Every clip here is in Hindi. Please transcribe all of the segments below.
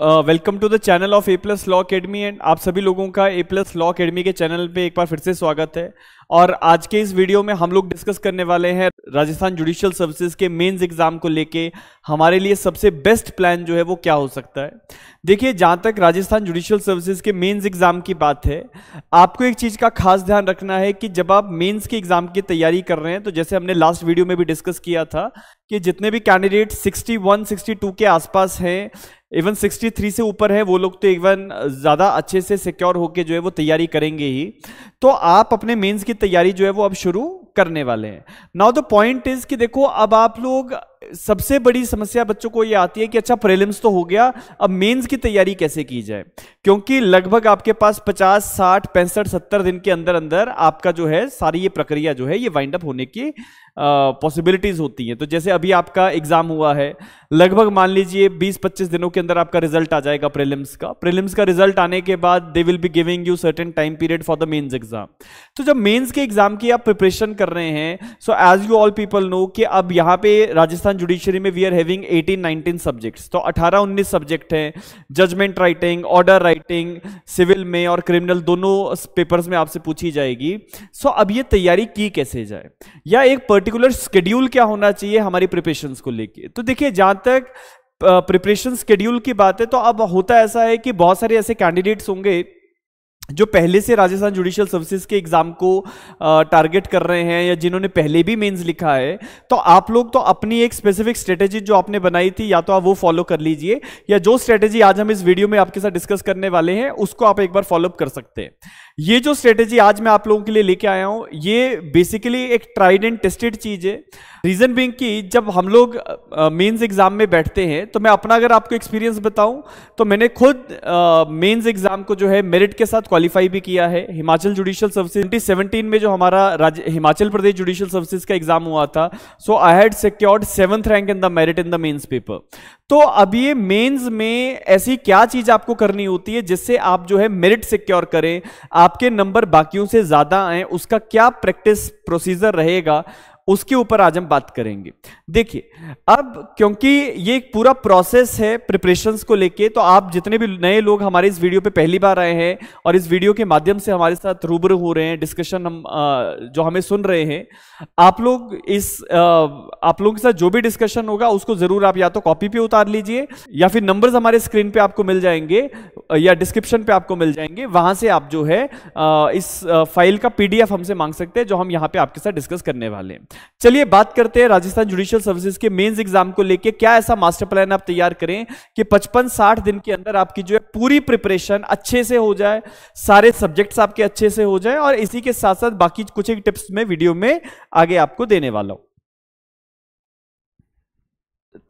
Welcome to the channel of A plus law academy and आप सभी लोगों का ए प्लस लॉ अकेडमी के चैनल पे एक बार फिर से स्वागत है और आज के इस वीडियो में हम लोग डिस्कस करने वाले हैं राजस्थान जुडिशियल सर्विसेज के मेंस एग्जाम को लेके हमारे लिए सबसे बेस्ट प्लान जो है वो क्या हो सकता है देखिए जहां तक राजस्थान जुडिशियल सर्विसेज के मेंस एग्जाम की बात है आपको एक चीज का खास ध्यान रखना है कि जब आप मेन्स के एग्जाम की तैयारी कर रहे हैं तो जैसे हमने लास्ट वीडियो में भी डिस्कस किया था कि जितने भी कैंडिडेट सिक्सटी वन के आसपास हैं इवन 63 से ऊपर है वो लोग तो इवन ज़्यादा अच्छे से सिक्योर होके जो है वो तैयारी करेंगे ही तो आप अपने मेंस की की तैयारी जो है वो अब शुरू करने वाले हैं नाउ द पॉइंट इज कि देखो अब आप लोग सबसे बड़ी समस्या बच्चों को ये आती है कि अच्छा प्रीलिम्स तो हो गया अब मेंस की तैयारी कैसे की जाए क्योंकि लगभग आपके पास 50 60 पैंसठ 70 दिन के अंदर अंदर आपका जो है सारी ये प्रक्रिया जो है ये वाइंड अप होने की पॉसिबिलिटीज होती हैं तो जैसे अभी आपका एग्जाम हुआ है लगभग मान लीजिए 20-25 दिनों के अंदर आपका रिजल्ट आ जाएगा प्रीलिम्स का प्रीलिम्स का रिजल्ट आने के बाद they will be giving you certain time period for the mains exam तो जब मेन्स के एग्जाम की आप प्रिपरेशन कर रहे हैं so as you all people know कि अब यहाँ पे राजस्थान राजस्थान जुडिशियरी में वी आर हैविंग 18 19 सब्जेक्ट्स तो 18 19 सब्जेक्ट हैं judgment writing order writing civil में और क्रिमिनल दोनों पेपर्स में आपसे पूछी जाएगी सो अब ये तैयारी की कैसे जाए या एक पर्टिकुलर स्केड्यूल क्या होना चाहिए हमारी प्रिपरेशन को लेकर तो देखिए जहां तक प्रिपरेशन स्केड्यूल की बात है तो अब होता ऐसा है कि बहुत सारे ऐसे कैंडिडेट्स होंगे जो पहले से राजस्थान जुडिशियल सर्विसेज के एग्जाम को टारगेट कर रहे हैं या जिन्होंने पहले भी मेंस लिखा है तो आप लोग तो अपनी एक स्पेसिफिक स्ट्रेटेजी जो आपने बनाई थी या तो आप वो फॉलो कर लीजिए या जो स्ट्रेटेजी आज हम इस वीडियो में आपके साथ डिस्कस करने वाले हैं उसको आप एक बार फॉलोअप कर सकते हैं ये जो स्ट्रेटेजी आज मैं आप लोगों के लिए लेके आया हूं ये बेसिकली एक ट्राइड एंड टेस्टेड चीज़ है रीज़न बिंग की जब हम लोग मेंस uh, एग्ज़ाम में बैठते हैं तो मैं अपना अगर आपको एक्सपीरियंस बताऊं तो मैंने खुद मेंस uh, एग्ज़ाम को जो है मेरिट के साथ क्वालिफाई भी किया है हिमाचल जुडिशियल सर्विसेज 2017 में जो हमारा राज्य हिमाचल प्रदेश जुडिशियल सर्विसेज का एग्ज़ाम हुआ था so I had secured seventh rank in the merit in the mains paper तो अब ये मेंस में ऐसी क्या चीज आपको करनी होती है जिससे आप जो है मेरिट सिक्योर करें आपके नंबर बाकियों से ज्यादा आए उसका क्या प्रैक्टिस प्रोसीजर रहेगा उसके ऊपर आज हम बात करेंगे देखिए अब क्योंकि ये एक पूरा प्रोसेस है प्रिपरेशंस को लेके तो आप जितने भी नए लोग हमारे इस वीडियो पे पहली बार आए हैं और इस वीडियो के माध्यम से हमारे साथ रूबरू हो रहे हैं डिस्कशन हम जो हमें सुन रहे हैं आप लोग इस आप लोगों के साथ जो भी डिस्कशन होगा उसको जरूर आप या तो कॉपी पे उतार लीजिए या फिर नंबर हमारे स्क्रीन पर आपको मिल जाएंगे या डिस्क्रिप्शन पर आपको मिल जाएंगे वहां से आप जो है इस फाइल का पी हमसे मांग सकते हैं जो हम यहाँ पे आपके साथ डिस्कस करने वाले हैं चलिए बात करते हैं राजस्थान जुडिशियल सर्विसेज के मेंस एग्जाम को लेके क्या ऐसा मास्टर प्लान आप तैयार करें कि 55-60 दिन के अंदर आपकी जो है पूरी प्रिपरेशन अच्छे से हो जाए सारे सब्जेक्ट्स आपके अच्छे से हो जाए और इसी के साथ साथ बाकी कुछ एक टिप्स में वीडियो में आगे आपको देने वाला हूं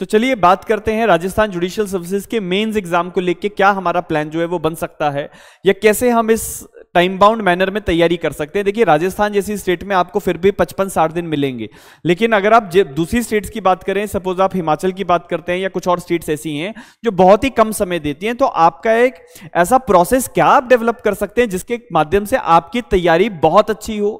तो चलिए बात करते हैं राजस्थान जुडिशियल सर्विसेज के मेंस एग्जाम को लेके क्या हमारा प्लान जो है वो बन सकता है या कैसे हम इस टाइम बाउंड मैनर में तैयारी कर सकते हैं देखिए राजस्थान जैसी स्टेट में आपको फिर भी पचपन साठ दिन मिलेंगे लेकिन अगर आप दूसरी स्टेट्स की बात करें सपोज आप हिमाचल की बात करते हैं या कुछ और स्टेट्स ऐसी हैं जो बहुत ही कम समय देती हैं तो आपका एक ऐसा प्रोसेस क्या आप डेवलप कर सकते हैं जिसके माध्यम से आपकी तैयारी बहुत अच्छी हो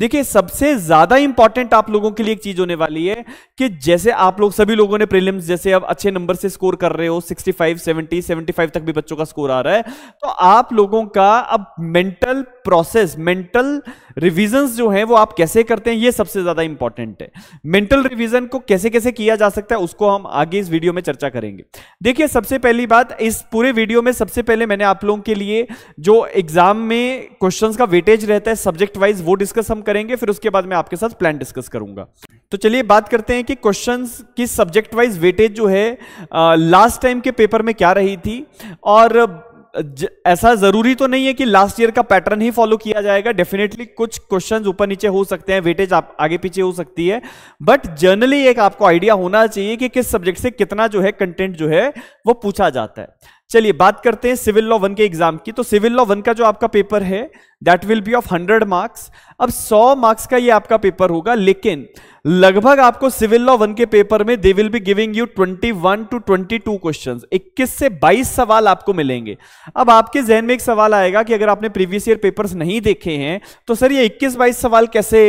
देखिए सबसे ज्यादा इंपॉर्टेंट आप लोगों के लिए एक चीज होने वाली है कि जैसे आप लोग सभी लोगों ने प्रिलियम्स जैसे अब अच्छे नंबर से स्कोर कर रहे हो सिक्सटी फाइव 75 तक भी बच्चों का स्कोर आ रहा है तो आप लोगों का अब mental mental process mental revision जो है वो आप कैसे करते हैं ये सबसे ज्यादा इंपॉर्टेंट है मेंटल रिविजन को कैसे कैसे किया जा सकता है उसको हम आगे इस वीडियो में चर्चा करेंगे देखिए सबसे पहली बात इस पूरे वीडियो में सबसे पहले मैंने आप लोगों के लिए जो एग्जाम में क्वेश्चन का वेटेज रहता है सब्जेक्ट वाइज वो डिस्कस हम करेंगे फिर उसके बाद मैं आपके साथ प्लान डिस्कस करूंगा तो चलिए बात करते हैं कि क्वेश्चन की सब्जेक्ट वाइज वेटेज जो है लास्ट टाइम के पेपर में क्या रही थी और ऐसा जरूरी तो नहीं है कि लास्ट ईयर का पैटर्न ही फॉलो किया जाएगा डेफिनेटली कुछ क्वेश्चंस ऊपर नीचे हो सकते हैं वेटेज आप आगे पीछे हो सकती है बट जनरली एक आपको आइडिया होना चाहिए कि किस सब्जेक्ट से कितना जो है कंटेंट जो है वो पूछा जाता है चलिए बात करते हैं सिविल लॉ वन के एग्जाम की तो सिविल लॉ वन का जो आपका पेपर है that will be of hundred marks अब सौ मार्क्स का ये आपका पेपर होगा लेकिन लगभग आपको सिविल लॉ वन के पेपर में they will be giving you twenty one to twenty two question इक्कीस से बाईस सवाल आपको मिलेंगे अब आपके जहन में एक सवाल आएगा कि अगर आपने प्रीवियस ईयर पेपर नहीं देखे हैं तो सर ये इक्कीस बाईस सवाल कैसे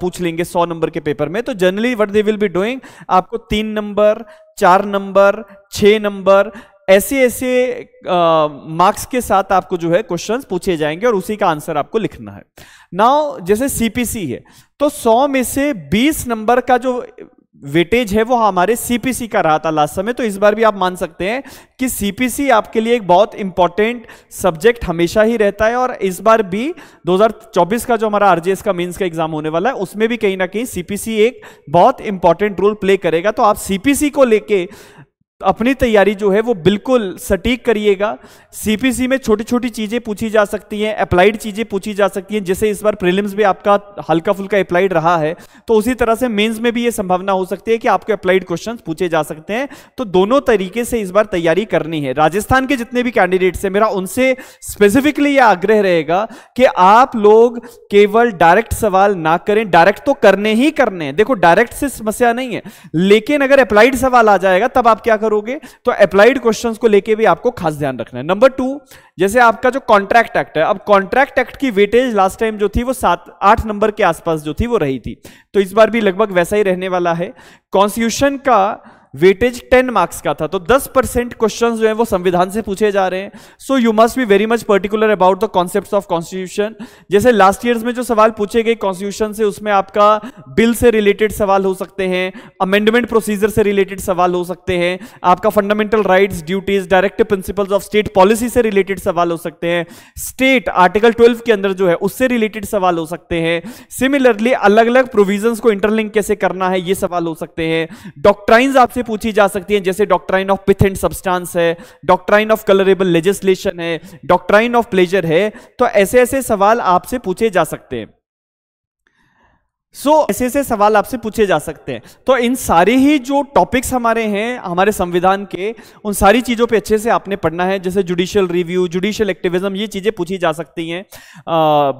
पूछ लेंगे सौ नंबर के पेपर में तो generally what they will be doing आपको तीन नंबर चार नंबर छह नंबर ऐसे ऐसे मार्क्स के साथ आपको जो है क्वेश्चंस पूछे जाएंगे और उसी का आंसर आपको लिखना है नाउ जैसे सीपीसी है तो 100 में से 20 नंबर का जो वेटेज है वो हमारे सीपीसी का रहा था लास्ट समय तो इस बार भी आप मान सकते हैं कि सीपीसी आपके लिए एक बहुत इंपॉर्टेंट सब्जेक्ट हमेशा ही रहता है और इस बार भी 2024 का जो हमारा आरजीएस का मेंस का एग्जाम होने वाला है उसमें भी कहीं ना कहीं सीपीसी एक बहुत इंपॉर्टेंट रोल प्ले करेगा तो आप सीपीसी को लेकर तो अपनी तैयारी जो है वो बिल्कुल सटीक करिएगा सीपीसी में छोटी छोटी चीज़ें पूछी जा सकती हैं अप्लाइड चीज़ें पूछी जा सकती हैं जैसे इस बार प्रीलिम्स में आपका हल्का फुल्का अप्लाइड रहा है तो उसी तरह से मेंस में भी ये संभावना हो सकती है कि आपके अप्लाइड क्वेश्चन पूछे जा सकते हैं तो दोनों तरीके से इस बार तैयारी करनी है राजस्थान के जितने भी कैंडिडेट्स हैं मेरा उनसे स्पेसिफिकली यह आग्रह रहेगा कि आप लोग केवल डायरेक्ट सवाल ना करें डायरेक्ट तो करने ही करने हैं देखो डायरेक्ट से समस्या नहीं है लेकिन अगर अप्लाइड सवाल आ जाएगा तब आप क्या करोगे तो अप्लाइड क्वेश्चंस को लेके भी आपको खास ध्यान रखना है नंबर टू जैसे आपका जो कॉन्ट्रैक्ट एक्ट है अब कॉन्ट्रैक्ट एक्ट की वेटेज लास्ट टाइम जो थी वो सात आठ नंबर के आसपास जो थी वो रही थी तो इस बार भी लगभग वैसा ही रहने वाला है कॉन्स्टिट्यूशन का वेटेज 10 मार्क्स का था तो 10 परसेंट क्वेश्चन जो है वो संविधान से पूछे जा रहे हैं so you must be very much particular about the concept of constitution जैसे लास्ट ईयर में जो सवाल पूछे गए कॉन्स्टिट्यूशन से उसमें आपका बिल से रिलेटेड सवाल हो सकते हैं अमेंडमेंट प्रोसीजर से रिलेटेड सवाल हो सकते हैं आपका fundamental rights duties directive principles of state policy से रिलेटेड सवाल हो सकते हैं स्टेट आर्टिकल ट्वेल्व के अंदर जो है उससे रिलेटेड सवाल हो सकते हैं सिमिलरली अलग अलग प्रोविजन को इंटरलिंक कैसे करना है ये सवाल हो सकते हैं डॉक्ट्राइन आपसे से पूछी जा सकती है जैसे doctrine of pith and substance है डॉक्ट्राइन ऑफ कलरेबल लेजिस्लेशन है डॉक्ट्राइन ऑफ प्लेजर है तो ऐसे ऐसे सवाल आपसे पूछे जा सकते हैं सो so, ऐसे ऐसे सवाल आपसे पूछे जा सकते हैं तो इन सारे ही जो टॉपिक्स हमारे हैं हमारे संविधान के उन सारी चीज़ों पे अच्छे से आपने पढ़ना है जैसे जुडिशियल रिव्यू जुडिशियल एक्टिविज्म ये चीज़ें पूछी जा सकती हैं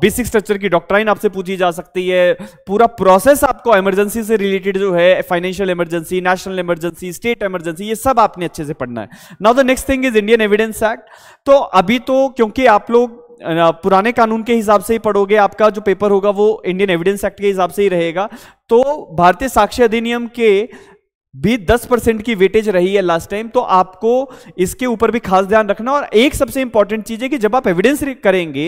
बेसिक स्ट्रक्चर की डॉक्ट्राइन आपसे पूछी जा सकती है पूरा प्रोसेस आपको एमरजेंसी से रिलेटेड जो है financial emergency national emergency state emergency ये सब आपने अच्छे से पढ़ना है now the next thing is Indian evidence act तो अभी तो क्योंकि आप लोग पुराने कानून के हिसाब से ही पढ़ोगे आपका जो पेपर होगा वो इंडियन एविडेंस एक्ट के हिसाब से ही रहेगा तो भारतीय साक्ष्य अधिनियम के भी 10 परसेंट की वेटेज रही है लास्ट टाइम तो आपको इसके ऊपर भी खास ध्यान रखना और एक सबसे इंपॉर्टेंट चीज है कि जब आप एविडेंस करेंगे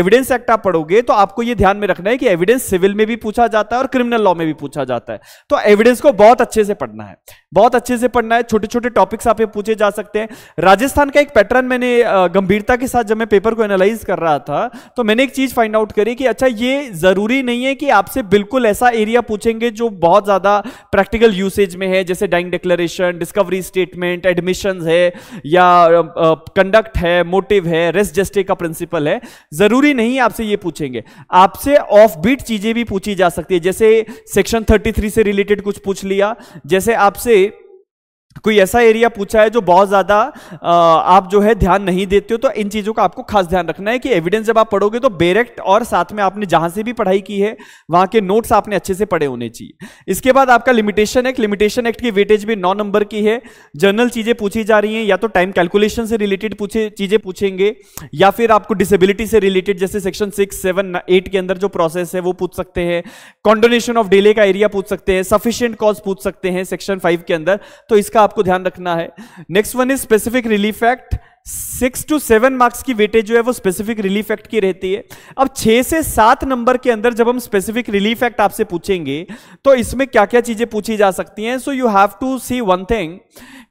एविडेंस एक्ट आप पढ़ोगे तो आपको यह ध्यान में रखना है कि एविडेंस सिविल में भी पूछा जाता है और क्रिमिनल लॉ में भी पूछा जाता है तो एविडेंस को बहुत अच्छे से पढ़ना है बहुत अच्छे से पढ़ना है छोटे छोटे टॉपिक्स आप पूछे जा सकते हैं राजस्थान का एक पैटर्न मैंने गंभीरता के साथ जब मैं पेपर को एनालाइज कर रहा था तो मैंने एक चीज फाइंड आउट करी कि अच्छा ये जरूरी नहीं है कि आपसे बिल्कुल ऐसा एरिया पूछेंगे जो बहुत ज्यादा प्रैक्टिकल यूसेज में है जैसे dying declaration discovery statement admission है या कंडक्ट है मोटिव है रेस्ट जस्टे का प्रिंसिपल है जरूरी नहीं आपसे ये पूछेंगे आपसे ऑफ बीट चीजें भी पूछी जा सकती है जैसे सेक्शन थर्टी से रिलेटेड कुछ पूछ लिया जैसे आपसे कोई ऐसा एरिया पूछा है जो बहुत ज्यादा आप जो है ध्यान नहीं देते हो तो इन चीजों का आपको खास ध्यान रखना है कि एविडेंस जब आप पढ़ोगे तो बेरेक्ट और साथ में आपने जहां से भी पढ़ाई की है वहां के नोट्स आपने अच्छे से पढ़े होने चाहिए इसके बाद आपका लिमिटेशन एक्ट लिमिटेशन एक्ट की वेटेज भी नौ नंबर की है जनरल चीजें पूछी जा रही है या तो टाइम कैलकुलेशन से रिलेटेड पूछे चीजें पूछेंगे या फिर आपको डिसेबिलिटी से रिलेटेड जैसे सेक्शन सिक्स सेवन एट के अंदर जो प्रोसेस है वो पूछ सकते हैं कॉन्डोनेशन ऑफ डिले का एरिया पूछ सकते हैं सफिशियंट कॉज पूछ सकते हैं सेक्शन फाइव के अंदर तो इसका आपको ध्यान रखना है next one is specific relief act six to seven marks की वेटेज जो है वो स्पेसिफिक रिलीफ एक्ट की रहती है अब छह से सात नंबर के अंदर जब हम स्पेसिफिक रिलीफ एक्ट आपसे पूछेंगे तो इसमें क्या क्या चीजें पूछी जा सकती हैं so you have to see one thing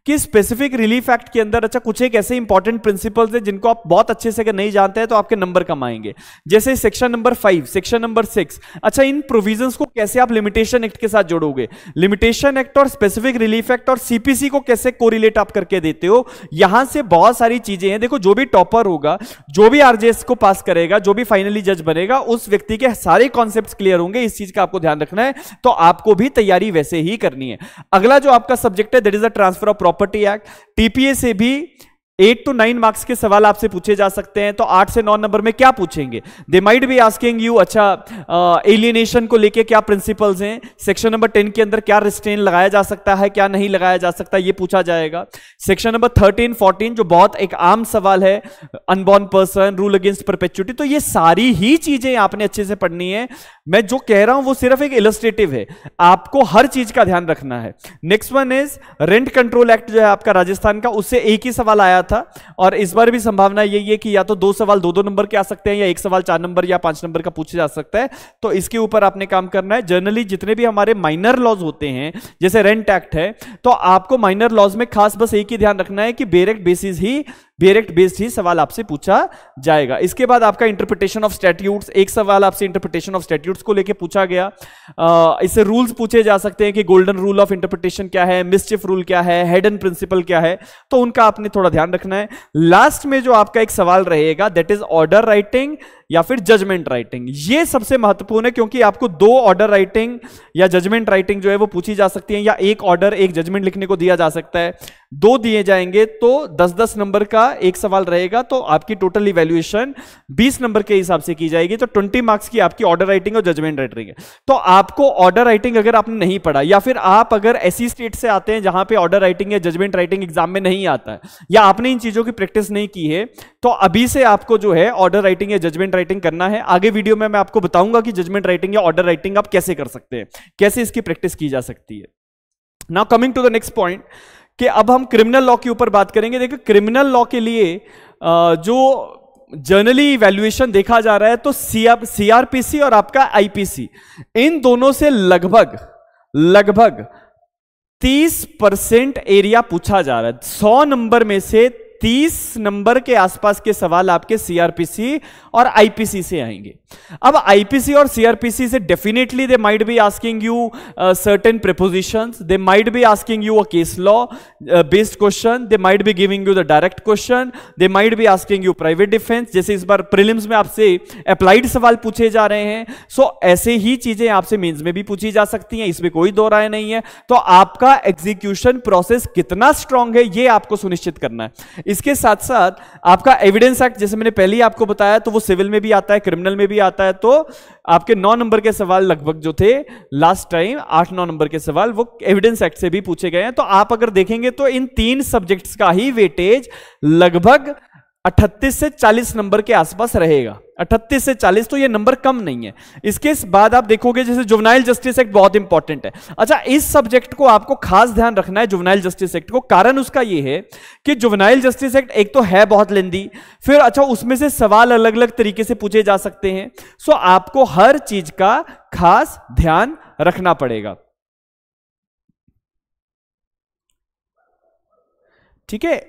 कि स्पेसिफिक रिलीफ एक्ट के अंदर अच्छा कुछ एक ऐसे इंपॉर्टेंट प्रिंसिपल्स हैं जिनको आप बहुत अच्छे से अगर नहीं जानते हैं तो आपके नंबर कम आएंगे जैसे section number five section number six अच्छा इन प्रोविजंस को कैसे आप लिमिटेशन एक्ट के साथ जोड़ोगे लिमिटेशन एक्ट और स्पेसिफिक रिलीफ एक्ट और सीपीसी को कैसे कोरिलेट आप करके देते हो यहां से बहुत सारी चीजें हैं देखो जो भी टॉपर होगा जो भी आरजेएस को पास करेगा जो भी फाइनली जज बनेगा उस व्यक्ति के सारे कॉन्सेप्ट क्लियर होंगे इस चीज का आपको ध्यान रखना है तो आपको भी तैयारी वैसे ही करनी है अगला जो आपका सब्जेक्ट है that is the transfer of property act TPA से भी एट टू नाइन मार्क्स के सवाल आपसे पूछे जा सकते हैं तो आठ से नौ नंबर में क्या पूछेंगे they might be asking you अच्छा एलिनेशन को लेके क्या प्रिंसिपल्स हैं सेक्शन नंबर टेन के अंदर क्या रिस्ट्रेन लगाया जा सकता है क्या नहीं लगाया जा सकता ये पूछा जाएगा सेक्शन नंबर थर्टीन फोर्टीन जो बहुत एक आम सवाल है unborn person rule against perpetuity तो ये सारी ही चीजें आपने अच्छे से पढ़नी है मैं जो कह रहा हूं वो सिर्फ एक इलस्ट्रेटिव है आपको हर चीज का ध्यान रखना है next one is rent control act जो है आपका राजस्थान का उससे एक ही सवाल आया था और इस बार भी संभावना यही है कि या तो दो सवाल दो दो नंबर के आ सकते हैं या एक सवाल चार नंबर या पांच नंबर का पूछा जा सकता है तो इसके ऊपर आपने काम करना है जनरली जितने भी हमारे माइनर लॉज होते हैं जैसे रेंट एक्ट है तो आपको माइनर लॉज में खास बस एक ही ध्यान रखना है कि बेरेक्ट बेसिस ही बेरेक्ट बेस्ड ही सवाल आपसे पूछा जाएगा इसके बाद आपका इंटरप्रिटेशन ऑफ स्टैट्यूट्स एक सवाल आपसे इंटरप्रिटेशन ऑफ स्टैट्यूट्स को लेके पूछा गया इससे रूल्स पूछे जा सकते हैं कि गोल्डन रूल ऑफ इंटरप्रिटेशन क्या है मिस्चिफ रूल क्या है हेडन प्रिंसिपल क्या है तो उनका आपने थोड़ा ध्यान रखना है लास्ट में जो आपका एक सवाल रहेगा दैट इज ऑर्डर राइटिंग या फिर जजमेंट राइटिंग ये सबसे महत्वपूर्ण है क्योंकि आपको दो ऑर्डर राइटिंग या जजमेंट राइटिंग जो है वो पूछी जा सकती है या एक ऑर्डर एक जजमेंट लिखने को दिया जा सकता है दो दिए जाएंगे तो दस दस नंबर का एक सवाल रहेगा तो आपकी टोटल इवेल्युएशन बीस नंबर के हिसाब से की जाएगी तो ट्वेंटी मार्क्स की आपकी ऑर्डर राइटिंग और जजमेंट राइटिंग है तो आपको ऑर्डर राइटिंग अगर आपने नहीं पढ़ा या फिर आप अगर ऐसी स्टेट से आते हैं जहां पे ऑर्डर राइटिंग या जजमेंट राइटिंग एग्जाम में नहीं आता है या आपने इन चीजों की प्रैक्टिस नहीं की है तो अभी से आपको जो है ऑर्डर राइटिंग या जजमेंट राइटिंग करना है आगे वीडियो में मैं आपको बताऊंगा कि जजमेंट राइटिंग या ऑर्डर राइटिंग आप कैसे कर सकते हैं कैसे इसकी प्रैक्टिस की जा सकती है now coming to the next point कि अब हम क्रिमिनल लॉ के ऊपर बात करेंगे देखो क्रिमिनल लॉ के लिए जो जनरली इवेल्युएशन देखा जा रहा है तो सीआरपीसी और आपका आईपीसी इन दोनों से लगभग लगभग 30 परसेंट एरिया पूछा जा रहा है 100 नंबर में से तीस नंबर के आसपास के सवाल आपके सीआरपीसी और आईपीसी से आएंगे अब आईपीसी और सीआरपीसी से definitely they might be asking you certain propositions they might be asking you a case law based question they might be giving you the direct question they might be asking you private defence जैसे इस बार प्रिलिम्स में आपसे अप्लाइड सवाल पूछे जा रहे हैं सो so, ऐसे ही चीजें आपसे मीन्स में भी पूछी जा सकती हैं इसमें कोई दो राय नहीं है तो आपका एग्जीक्यूशन प्रोसेस कितना स्ट्रांग है यह आपको सुनिश्चित करना है इसके साथ साथ आपका एविडेंस एक्ट जैसे मैंने पहले ही आपको बताया तो वो सिविल में भी आता है क्रिमिनल में भी आता है तो आपके नौ नंबर के सवाल लगभग जो थे लास्ट टाइम आठ नौ नंबर के सवाल वो एविडेंस एक्ट से भी पूछे गए हैं तो आप अगर देखेंगे तो इन तीन सब्जेक्ट्स का ही वेटेज लगभग अट्ठतीस से चालीस नंबर के आसपास रहेगा 38 से 40 तो ये नंबर कम नहीं है इसके इस बाद आप देखोगे जैसे जुवनाइल जस्टिस एक्ट बहुत इंपॉर्टेंट है अच्छा इस सब्जेक्ट को आपको खास ध्यान रखना है जुवनाइल जस्टिस एक्ट को कारण उसका ये है कि जुवनाइल जस्टिस एक्ट एक तो है बहुत लेंदी फिर अच्छा उसमें से सवाल अलग अलग तरीके से पूछे जा सकते हैं सो आपको हर चीज का खास ध्यान रखना पड़ेगा ठीक है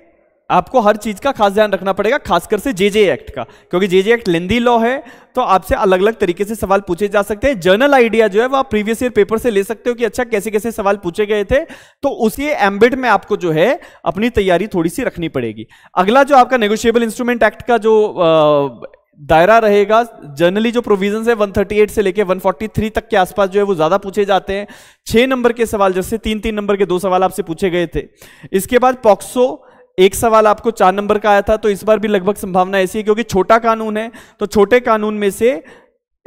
आपको हर चीज का खास ध्यान रखना पड़ेगा खासकर से जेजे एक्ट का क्योंकि जेजे एक्ट लेंदी लॉ है तो आपसे अलग अलग तरीके से सवाल पूछे जा सकते हैं जर्नल आइडिया जो है वो आप प्रीवियस ईयर पेपर से ले सकते हो कि अच्छा कैसे कैसे सवाल पूछे गए थे तो उसी एम्बिट में आपको जो है अपनी तैयारी थोड़ी सी रखनी पड़ेगी अगला जो आपका नेगोशियबल इंस्ट्रूमेंट एक्ट का जो आ, दायरा रहेगा जनरली जो प्रोविजन है 138 से लेके 143 तक के आसपास जो है वो ज्यादा पूछे जाते हैं छह नंबर के सवाल जैसे तीन तीन नंबर के दो सवाल आपसे पूछे गए थे इसके बाद पॉक्सो एक सवाल आपको चार नंबर का आया था तो इस बार भी लगभग संभावना ऐसी है क्योंकि छोटा कानून है तो छोटे कानून में से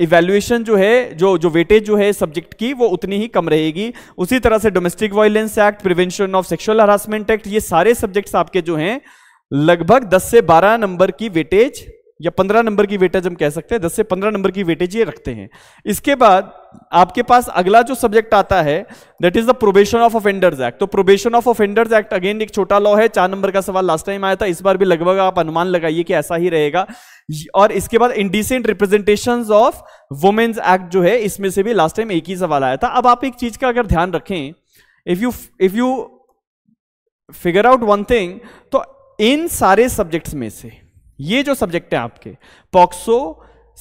इवेल्युएशन जो है जो जो वेटेज जो है सब्जेक्ट की वो उतनी ही कम रहेगी उसी तरह से domestic violence act prevention of sexual harassment act ये सारे सब्जेक्ट्स आपके जो हैं लगभग 10 से 12 नंबर की वेटेज या पंद्रह नंबर की वेटेज हम कह सकते हैं दस से पंद्रह नंबर की वेटेज ये रखते हैं इसके बाद आपके पास अगला जो सब्जेक्ट आता है that is the probation of offenders act तो probation of offenders act again एक छोटा लॉ है चार नंबर का सवाल लास्ट टाइम आया था इस बार भी लगभग आप अनुमान लगाइए कि ऐसा ही रहेगा और इसके बाद indecent representation of women's act जो है इसमें से भी लास्ट टाइम एक ही सवाल आया था अब आप एक चीज का अगर ध्यान रखें if you if you figure out one thing तो इन सारे सब्जेक्ट्स में से ये जो सब्जेक्ट है आपके POCSO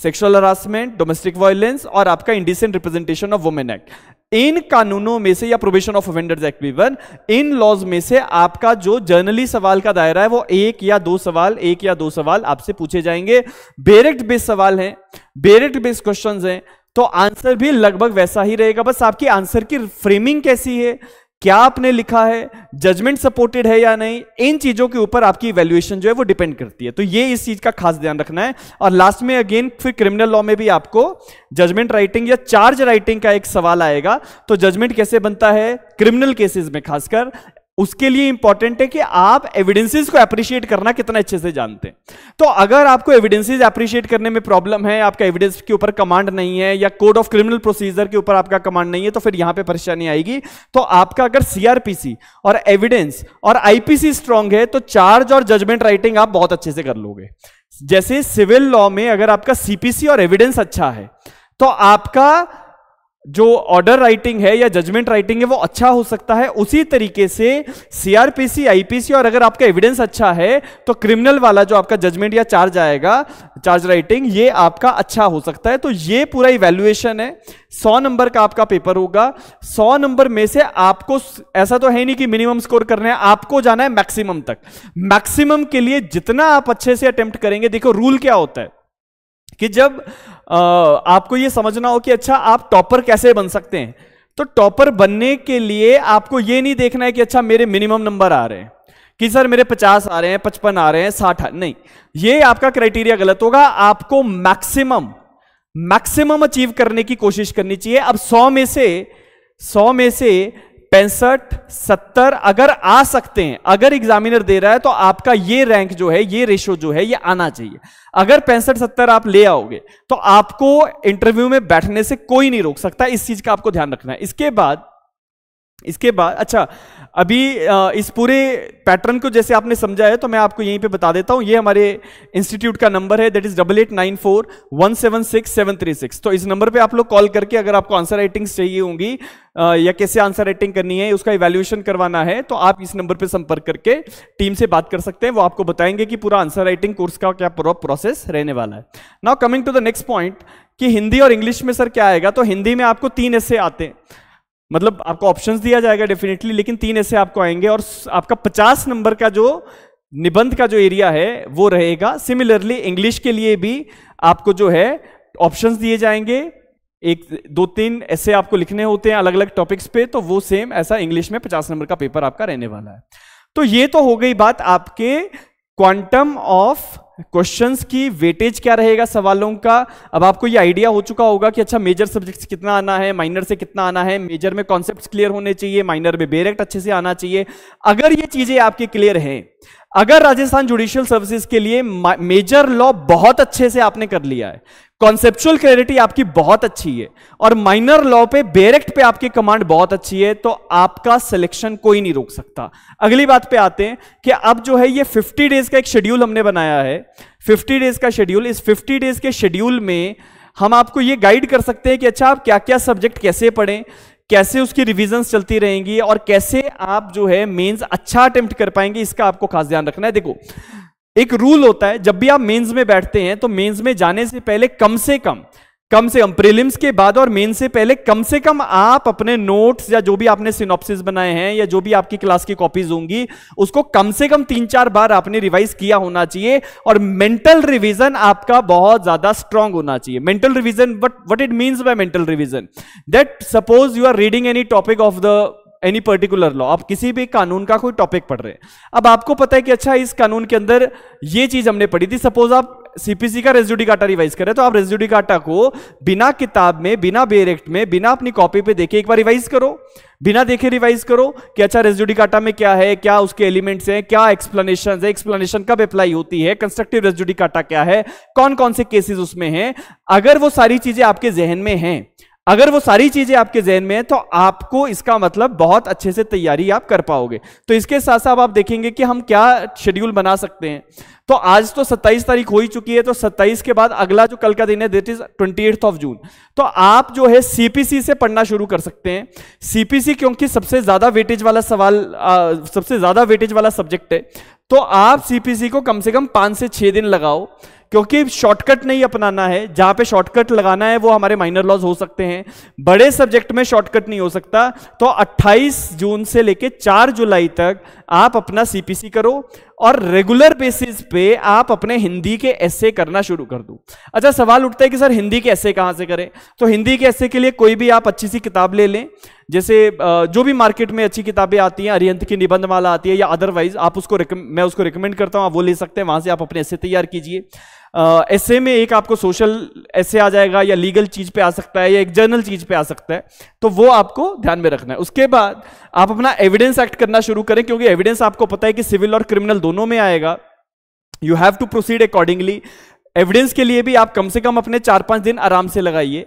sexual harassment domestic violence और आपका indecent representation of women act इन कानूनों में से या प्रोविजन ऑफ ऑफेंडर्स एक्ट भी वन इन लॉज में से आपका जो जर्नली सवाल का दायरा है वो एक या दो सवाल एक या दो सवाल आपसे पूछे जाएंगे बेरेक्ट बेस सवाल हैं बेरेक्ट बेस क्वेश्चंस हैं तो आंसर भी लगभग वैसा ही रहेगा बस आपकी आंसर की फ्रेमिंग कैसी है क्या आपने लिखा है जजमेंट सपोर्टेड है या नहीं इन चीजों के ऊपर आपकी इवेल्युएशन जो है वो डिपेंड करती है तो ये इस चीज का खास ध्यान रखना है और लास्ट में अगेन फिर क्रिमिनल लॉ में भी आपको जजमेंट राइटिंग या चार्ज राइटिंग का एक सवाल आएगा तो जजमेंट कैसे बनता है क्रिमिनल केसेस में खासकर उसके लिए इंपॉर्टेंट है कि आप एविडेंसेस को अप्रिशिएट करना कितना अच्छे से जानते हैं तो अगर आपको एविडेंसेस अप्रिशिएट करने में प्रॉब्लम है आपका एविडेंस के ऊपर कमांड नहीं है या कोड ऑफ क्रिमिनल प्रोसीजर के ऊपर आपका कमांड नहीं है तो फिर यहां पे परेशानी आएगी तो आपका अगर सीआरपीसी और एविडेंस और आईपीसी स्ट्रांग है तो चार्ज और जजमेंट राइटिंग आप बहुत अच्छे से कर लोगे जैसे सिविल लॉ में अगर आपका सीपीसी और एविडेंस अच्छा है तो आपका जो ऑर्डर राइटिंग है या जजमेंट राइटिंग है वो अच्छा हो सकता है उसी तरीके से सीआरपीसी आईपीसी और अगर आपका एविडेंस अच्छा है तो क्रिमिनल वाला जो आपका जजमेंट या चार्ज आएगा चार्ज राइटिंग ये आपका अच्छा हो सकता है तो ये पूरा इवेल्युएशन है सौ नंबर का आपका पेपर होगा सौ नंबर में से आपको ऐसा तो है नहीं कि मिनिमम स्कोर करना है आपको जाना है मैक्सिमम तक मैक्सिमम के लिए जितना आप अच्छे से अटेम्प्ट करेंगे देखो रूल क्या होता है कि जब आपको ये समझना हो कि अच्छा आप टॉपर कैसे बन सकते हैं तो टॉपर बनने के लिए आपको ये नहीं देखना है कि अच्छा मेरे मिनिमम नंबर आ रहे हैं कि सर मेरे 50 आ रहे हैं 55 आ रहे हैं साठ आ नहीं ये आपका क्राइटेरिया गलत होगा आपको मैक्सिमम मैक्सिमम अचीव करने की कोशिश करनी चाहिए अब 100 में से 100 में से पैंसठ सत्तर अगर आ सकते हैं अगर एग्जामिनर दे रहा है तो आपका ये रैंक जो है ये रेशो जो है ये आना चाहिए अगर पैंसठ सत्तर आप ले आओगे तो आपको इंटरव्यू में बैठने से कोई नहीं रोक सकता इस चीज का आपको ध्यान रखना है इसके बाद इसके बाद अच्छा अभी इस पूरे पैटर्न को जैसे आपने समझा है तो मैं आपको यहीं पे बता देता हूँ ये हमारे इंस्टीट्यूट का नंबर है that is double eight nine four one seven six seven three six तो इस नंबर पे आप लोग कॉल करके अगर आपको आंसर राइटिंग्स चाहिए होंगी या कैसे आंसर राइटिंग करनी है उसका इवेल्यूएशन करवाना है तो आप इस नंबर पर संपर्क करके टीम से बात कर सकते हैं वो आपको बताएंगे कि पूरा आंसर राइटिंग कोर्स का क्या पूरा प्रोसेस रहने वाला है now coming to the next point कि हिंदी और इंग्लिश में सर क्या आएगा तो हिंदी में आपको तीन ऐसे आते हैं मतलब आपको ऑप्शंस दिया जाएगा डेफिनेटली लेकिन तीन ऐसे आपको आएंगे और आपका पचास नंबर का जो निबंध का जो एरिया है वो रहेगा सिमिलरली इंग्लिश के लिए भी आपको जो है ऑप्शंस दिए जाएंगे एक दो तीन ऐसे आपको लिखने होते हैं अलग अलग टॉपिक्स पे तो वो सेम ऐसा इंग्लिश में पचास नंबर का पेपर आपका रहने वाला है तो ये तो हो गई बात आपके क्वांटम ऑफ क्वेश्चंस की वेटेज क्या रहेगा सवालों का अब आपको ये आइडिया हो चुका होगा कि अच्छा मेजर सब्जेक्ट कितना आना है माइनर से कितना आना है मेजर में कॉन्सेप्ट क्लियर होने चाहिए माइनर में बेरेक्ट अच्छे से आना चाहिए अगर ये चीजें आपके क्लियर हैं अगर राजस्थान जुडिशियल सर्विसेज के लिए मेजर लॉ बहुत अच्छे से आपने कर लिया है कॉन्सेप्चुअल क्लैरिटी आपकी बहुत अच्छी है और माइनर लॉ पे बेरेक्ट पे आपकी कमांड बहुत अच्छी है तो आपका सिलेक्शन कोई नहीं रोक सकता अगली बात पे आते हैं कि अब जो है ये 50 डेज का एक शेड्यूल हमने बनाया है 50 डेज का शेड्यूल इस 50 डेज के शेड्यूल में हम आपको ये गाइड कर सकते हैं कि अच्छा आप क्या क्या सब्जेक्ट कैसे पढ़ें कैसे उसकी रिविजन्स चलती रहेंगी और कैसे आप जो है मेन्स अच्छा अटेम्प्ट कर पाएंगे इसका आपको खास ध्यान रखना है देखो एक रूल होता है जब भी आप मेंस में बैठते हैं तो मेंस में जाने से पहले कम से कम कम से कम प्रीलिम्स के बाद और मेंस से पहले कम से कम आप अपने नोट्स या जो भी आपने सिनॉप्सिस बनाए हैं या जो भी आपकी क्लास की कॉपीज होंगी उसको कम से कम तीन चार बार आपने रिवाइज किया होना चाहिए और मेंटल रिवीजन आपका बहुत ज्यादा स्ट्रांग होना चाहिए mental revision what what it means by mental revision that suppose you are reading any topic of the any particular law आप किसी भी कानून का कोई टॉपिक पढ़ रहे हैं अब आपको पता है कि अच्छा इस कानून के अंदर ये चीज हमने पढ़ी थी सपोज आप सीपीसी का रेज्यूडी काटा रिवाइज करें तो आप रेज्यूडी काटा को बिना किताब में बिना बेरेक्ट में बिना अपनी कॉपी पे देखे एक बार रिवाइज करो बिना देखे रिवाइज करो कि अच्छा रेज्यूडी काटा में क्या है क्या उसके एलिमेंट्स हैं क्या एक्सप्लेनेशन है एक्सप्लेनेशन कब अप्लाई होती है कंस्ट्रक्टिव रेज्यूडी काटा क्या है कौन कौन से केसेस उसमें हैं अगर वो सारी चीजें आपके जहन में हैं अगर वो सारी चीजें आपके जहन में है तो आपको इसका मतलब बहुत अच्छे से तैयारी आप कर पाओगे तो इसके साथ साथ आप देखेंगे कि हम क्या शेड्यूल बना सकते हैं तो आज तो 27 तारीख हो ही चुकी है तो 27 के बाद अगला जो कल का दिन है that is twenty of June तो आप जो है सीपीसी से पढ़ना शुरू कर सकते हैं सीपीसी क्योंकि सबसे ज्यादा वेटेज वाला सवाल आ, सबसे ज्यादा वेटेज वाला सब्जेक्ट है तो आप सीपीसी को कम से कम पांच से छह दिन लगाओ क्योंकि शॉर्टकट नहीं अपनाना है जहां पे शॉर्टकट लगाना है वो हमारे माइनर लॉज हो सकते हैं बड़े सब्जेक्ट में शॉर्टकट नहीं हो सकता तो 28 जून से लेके 4 जुलाई तक आप अपना सीपीसी करो और रेगुलर बेसिस पे आप अपने हिंदी के ऐसे करना शुरू कर दो अच्छा सवाल उठता है कि सर हिंदी के ऐसे कहां से करें तो हिंदी के ऐसे के लिए कोई भी आप अच्छी सी किताब ले लें जैसे जो भी मार्केट में अच्छी किताबें आती हैं अरियंत की निबंध वाला आती है या अदरवाइज आप उसको मैं उसको रिकमेंड करता हूं आप वो ले सकते हैं वहां से आप अपने ऐसे तैयार कीजिए ऐसे में एक आपको सोशल ऐसे आ जाएगा या लीगल चीज पे आ सकता है या एक जर्नल चीज पे आ सकता है तो वो आपको ध्यान में रखना है उसके बाद आप अपना एविडेंस एक्ट करना शुरू करें क्योंकि एविडेंस आपको पता है कि सिविल और क्रिमिनल दोनों में आएगा you have to proceed accordingly evidence के लिए भी आप कम से कम अपने चार पांच दिन आराम से लगाइए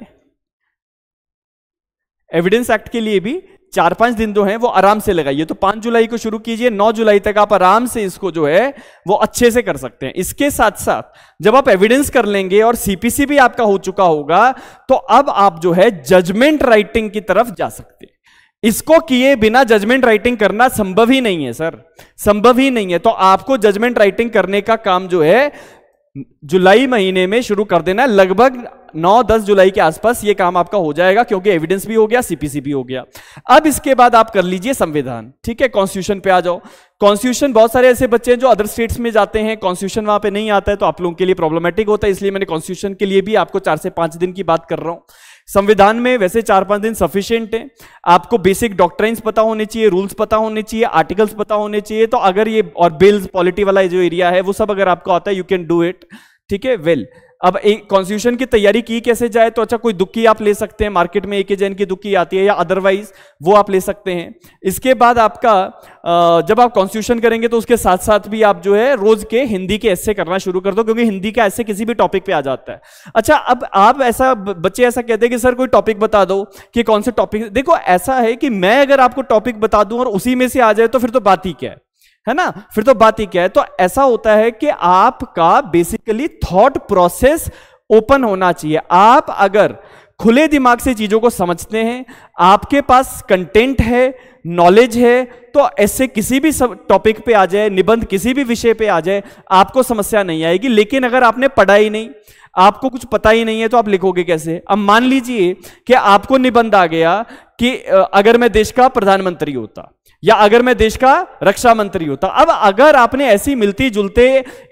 एविडेंस एक्ट के लिए भी चार पांच दिन जो है वो आराम से लगाइए तो पांच जुलाई को शुरू कीजिए नौ जुलाई तक आप आराम से इसको जो है वो अच्छे से कर सकते हैं इसके साथ साथ जब आप एविडेंस कर लेंगे और सीपीसी भी आपका हो चुका होगा तो अब आप जो है जजमेंट राइटिंग की तरफ जा सकते हैं इसको किए बिना जजमेंट राइटिंग करना संभव ही नहीं है सर संभव ही नहीं है तो आपको जजमेंट राइटिंग करने का काम जो है जुलाई महीने में शुरू कर देना है लगभग 9-10 जुलाई के आसपास ये काम आपका हो जाएगा क्योंकि एविडेंस भी हो गया सीपीसी भी हो गया अब इसके बाद आप कर लीजिए संविधान ठीक है कॉन्स्टिट्यूशन पे आ जाओ कॉन्स्टिट्यूशन बहुत सारे ऐसे बच्चे हैं जो अदर स्टेट्स में जाते हैं कॉन्स्टिट्यूशन वहां पे नहीं आता है तो आप लोगों के लिए प्रॉब्लमेटिक होता है इसलिए मैंने कॉन्स्टिट्यूशन के लिए भी आपको चार से पांच दिन की बात कर रहा हूं संविधान में वैसे चार पांच दिन सफिशियंट है आपको बेसिक डॉक्ट्राइंस पता होने चाहिए रूल्स पता होने चाहिए आर्टिकल्स पता होने चाहिए तो अगर ये और बिल्स पॉलिटी वाला जो एरिया है वो सब अगर आपको आता है यू कैन डू इट ठीक है वेल well, अब एक कॉन्स्टिट्यूशन की तैयारी की कैसे जाए तो अच्छा कोई दुखी आप ले सकते हैं मार्केट में एक जैन की दुखी आती है या अदरवाइज वो आप ले सकते हैं इसके बाद आपका जब आप कॉन्स्टिट्यूशन करेंगे तो उसके साथ साथ भी आप जो है रोज के हिंदी के ऐसे करना शुरू कर दो क्योंकि हिंदी का ऐसे किसी भी टॉपिक पे आ जाता है अच्छा अब आप ऐसा बच्चे ऐसा कहते हैं कि सर कोई टॉपिक बता दो कि कौन से टॉपिक देखो ऐसा है कि मैं अगर आपको टॉपिक बता दूं और उसी में से आ जाए तो फिर तो बात ही क्या है है ना फिर तो बात ही क्या है तो ऐसा होता है कि आपका बेसिकली थॉट प्रोसेस ओपन होना चाहिए आप अगर खुले दिमाग से चीजों को समझते हैं आपके पास कंटेंट है नॉलेज है तो ऐसे किसी भी टॉपिक पे आ जाए निबंध किसी भी विषय पे आ जाए आपको समस्या नहीं आएगी लेकिन अगर आपने पढ़ा ही नहीं आपको कुछ पता ही नहीं है तो आप लिखोगे कैसे अब मान लीजिए कि आपको निबंध आ गया कि अगर मैं देश का प्रधानमंत्री होता या अगर मैं देश का रक्षा मंत्री होता अब अगर आपने ऐसी मिलती जुलते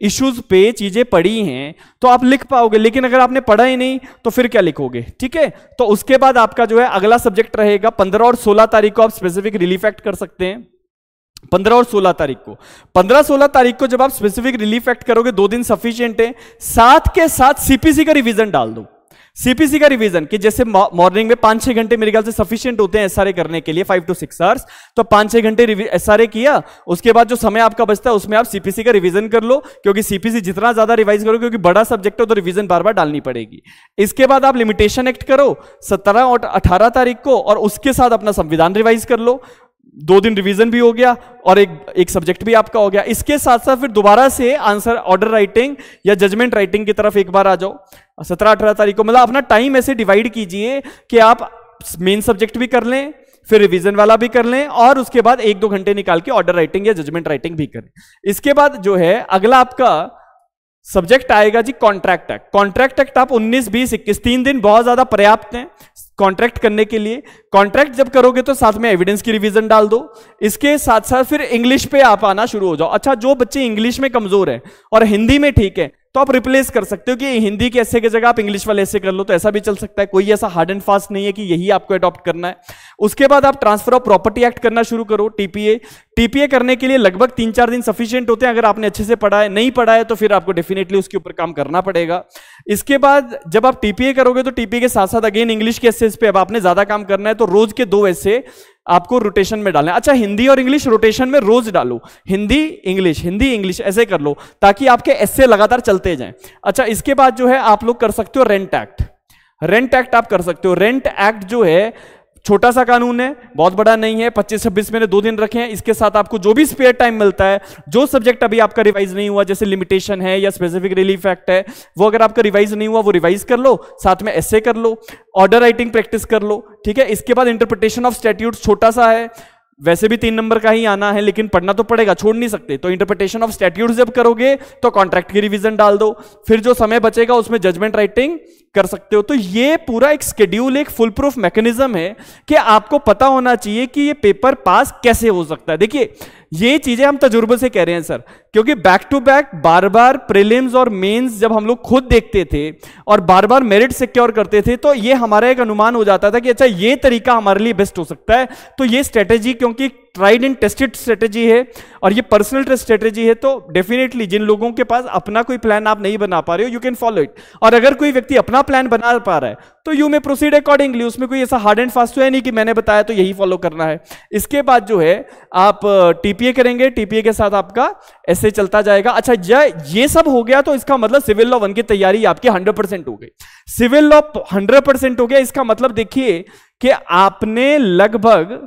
इश्यूज पे चीजें पढ़ी हैं तो आप लिख पाओगे लेकिन अगर आपने पढ़ा ही नहीं तो फिर क्या लिखोगे ठीक है तो उसके बाद आपका जो है अगला सब्जेक्ट रहेगा पंद्रह और सोलह तारीख को आप स्पेसिफिक रिलीफ एक्ट कर सकते हैं पंद्रह और सोलह तारीख को पंद्रह सोलह तारीख को जब आप स्पेसिफिक रिलीफ एक्ट करोगे दो दिन सफिशियंट है साथ के साथ सीपीसी का रिवीजन डाल दो सीपीसी का रिवीजन कि जैसे मॉर्निंग में पांच छह घंटे मेरे ख्याल से सफिशियंट होते हैं एसआरए करने के लिए फाइव टू सिक्स आवर्स तो पांच छह घंटे एसआरए किया उसके बाद जो समय आपका बचता है उसमें आप सीपीसी का रिवीजन कर लो क्योंकि सीपीसी जितना ज्यादा रिवाइज करो क्योंकि बड़ा सब्जेक्ट हो तो रिविजन बार बार डालनी पड़ेगी इसके बाद आप लिमिटेशन एक्ट करो सत्रह और अठारह तारीख को और उसके साथ अपना संविधान रिवाइज कर लो दो दिन रिवीजन भी हो गया और एक एक सब्जेक्ट भी आपका हो गया इसके साथ साथ फिर दोबारा से आंसर ऑर्डर राइटिंग या जजमेंट राइटिंग की तरफ एक बार आ जाओ सत्रह अठारह तारीख को मतलब अपना टाइम ऐसे डिवाइड कीजिए कि आप मेन सब्जेक्ट भी कर लें फिर रिवीजन वाला भी कर लें और उसके बाद एक दो घंटे निकाल के ऑर्डर राइटिंग या जजमेंट राइटिंग भी करें इसके बाद जो है अगला आपका सब्जेक्ट आएगा जी कॉन्ट्रैक्ट एक्ट कॉन्ट्रैक्ट एक्ट आप 19, 20, 21 तीन दिन बहुत ज्यादा पर्याप्त हैं कॉन्ट्रैक्ट करने के लिए कॉन्ट्रैक्ट जब करोगे तो साथ में एविडेंस की रिवीजन डाल दो इसके साथ साथ फिर इंग्लिश पे आप आना शुरू हो जाओ अच्छा जो बच्चे इंग्लिश में कमजोर है और हिंदी में ठीक है तो आप रिप्लेस कर सकते हो कि हिंदी के ऐसे की जगह आप इंग्लिश वाले ऐसे कर लो तो ऐसा भी चल सकता है कोई ऐसा हार्ड एंड फास्ट नहीं है कि यही आपको अडॉप्ट करना है उसके बाद आप ट्रांसफर ऑफ प्रॉपर्टी एक्ट करना शुरू करो टीपीए टीपीए करने के लिए लगभग तीन चार दिन सफिशियंट होते हैं अगर आपने अच्छे से पढ़ा है नहीं पढ़ा है तो फिर आपको डेफिनेटली उसके ऊपर काम करना पड़ेगा इसके बाद जब आप टीपीए करोगे तो टीपीए के साथ साथ अगेन इंग्लिश के एसेज पे अब आपने ज्यादा काम करना है तो रोज के दो ऐसे आपको रोटेशन में डालना है अच्छा हिंदी और इंग्लिश रोटेशन में रोज डालो हिंदी इंग्लिश हिंदी इंग्लिश ऐसे कर लो ताकि आपके ऐसे लगातार चलते जाए अच्छा इसके बाद जो है आप लोग कर सकते हो रेंट एक्ट रेंट एक्ट आप कर सकते हो रेंट एक्ट जो है छोटा सा कानून है बहुत बड़ा नहीं है पच्चीस छब्बीस मैंने तो दो दिन रखे हैं इसके साथ आपको जो भी स्पेयर टाइम मिलता है जो सब्जेक्ट अभी आपका रिवाइज नहीं हुआ जैसे लिमिटेशन है या स्पेसिफिक रिलीफ एक्ट है वो अगर आपका रिवाइज नहीं हुआ वो रिवाइज कर लो साथ में एस कर लो ऑर्डर राइटिंग प्रैक्टिस कर लो ठीक है इसके बाद इंटरप्रिटेशन ऑफ स्टेट्यूट छोटा सा है वैसे भी तीन नंबर का ही आना है लेकिन पढ़ना तो पड़ेगा छोड़ नहीं सकते तो इंटरप्रिटेशन ऑफ स्टेट्यूट जब करोगे तो कॉन्ट्रैक्ट की रिवीजन डाल दो फिर जो समय बचेगा उसमें जजमेंट राइटिंग कर सकते हो तो ये पूरा एक स्केड्यूल एक फुल प्रूफ मैकेनिज्म है कि आपको पता होना चाहिए कि ये पेपर पास कैसे हो सकता है देखिए ये चीजें हम तजुर्बे से कह रहे हैं सर क्योंकि बैक टू बैक बार बार प्रीलिम्स और मेंस जब हम लोग खुद देखते थे और बार बार मेरिट सिक्योर करते थे तो ये हमारा एक अनुमान हो जाता था कि अच्छा ये तरीका हमारे लिए बेस्ट हो सकता है तो ये स्ट्रेटेजी क्योंकि ट्राइड एंड टेस्टेड स्ट्रेटेजी है और ये पर्सनल स्ट्रेटेजी है तो डेफिनेटली जिन लोगों के पास अपना कोई प्लान आप नहीं बना पा रहे हो यू कैन फॉलो इट और अगर कोई व्यक्ति अपना प्लान बना पा रहा है तो यू में प्रोसीड अकॉर्डिंगली उसमें कोई ऐसा हार्ड एंड फास्ट है नहीं कि मैंने बताया तो यही फॉलो करना है इसके बाद जो है आप टीपीए करेंगे टीपीए के साथ आपका ऐसे चलता जाएगा अच्छा जय ये सब हो गया तो इसका मतलब सिविल लॉ वन की तैयारी आपकी हंड्रेड परसेंट हो गई सिविल लॉ हंड्रेड परसेंट हो गया इसका मतलब देखिए कि आपने लगभग